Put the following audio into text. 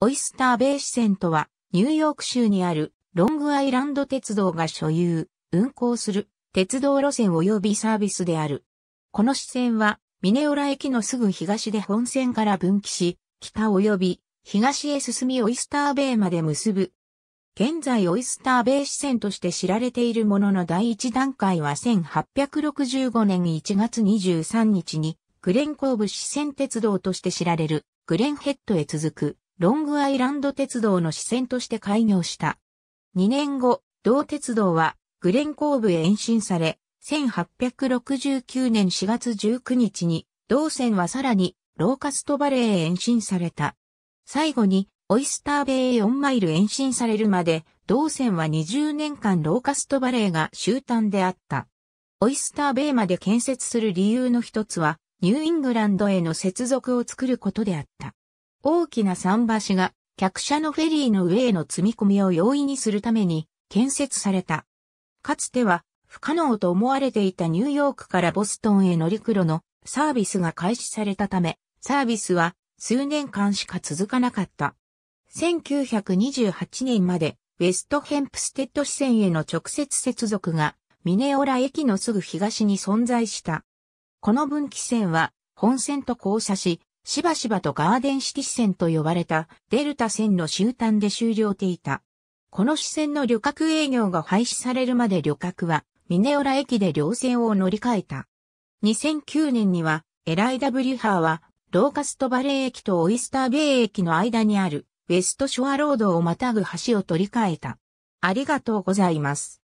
オイスターベイ支線とは、ニューヨーク州にあるロングアイランド鉄道が所有、運行する鉄道路線及びサービスである。この支線は、ミネオラ駅のすぐ東で本線から分岐し、北及び東へ進みオイスターベイまで結ぶ。現在オイスターベイ支線として知られているものの第一段階は1865年1月23日にグレンコーブ支線鉄道として知られるグレンヘッドへ続くロングアイランド鉄道の支線として開業した。2年後、同鉄道はグレンコーブへ延伸され、1869年4月19日に、同線はさらにローカストバレーへ延伸された。最後に、オイスターベイへ4マイル延伸されるまで、同線は20年間ローカストバレーが終端であった。オイスターベイまで建設する理由の一つは、ニューイングランドへの接続を作ることであった。大きな桟橋が客車のフェリーの上への積み込みを容易にするために建設された。かつては不可能と思われていたニューヨークからボストンへ乗り黒のサービスが開始されたため、サービスは数年間しか続かなかった。1928年までウェストヘンプステッド支線への直接接続がミネオラ駅のすぐ東に存在した。この分岐線は本線と交差し、しばしばとガーデンシティ線と呼ばれたデルタ線の終端で終了ていた。この支線の旅客営業が廃止されるまで旅客はミネオラ駅で両線を乗り換えた。2009年にはエライダ・ブリュハーはローカストバレー駅とオイスターベイ駅の間にあるウェストショアロードをまたぐ橋を取り替えた。ありがとうございます。